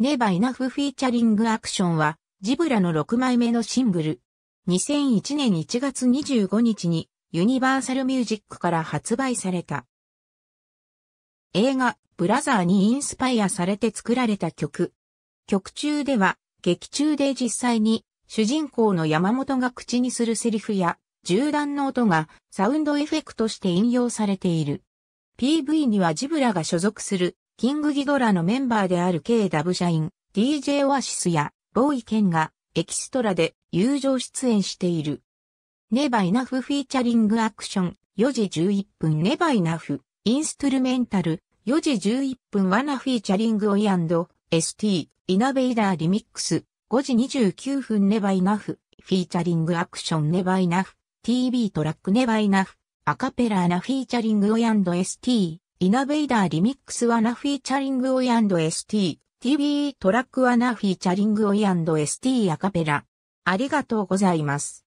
ネバイナフフィーチャリングアクションは、ジブラの6枚目のシングル。2001年1月25日に、ユニバーサルミュージックから発売された。映画、ブラザーにインスパイアされて作られた曲。曲中では、劇中で実際に、主人公の山本が口にするセリフや、銃弾の音がサウンドエフェクトして引用されている。PV にはジブラが所属するキングギドラのメンバーである K・ ダブシャイン、DJ オアシスや、ボーイ・ケンが、エキストラで、友情出演している。ネバイナフフィーチャリングアクション、4時11分ネバイナフ、インストゥルメンタル、4時11分ワナフィーチャリングオイ &ST、イナベイダーリミックス、5時29分ネバイナフ、フィーチャリングアクションネバイナフ、TV トラックネバイナフ、アカペラーナフィーチャリングオイ &ST、イナベイダーリミックスはナフィーチャリングオイアンド &ST、TBE トラックはナフィーチャリングオイアンド &ST アカペラ。ありがとうございます。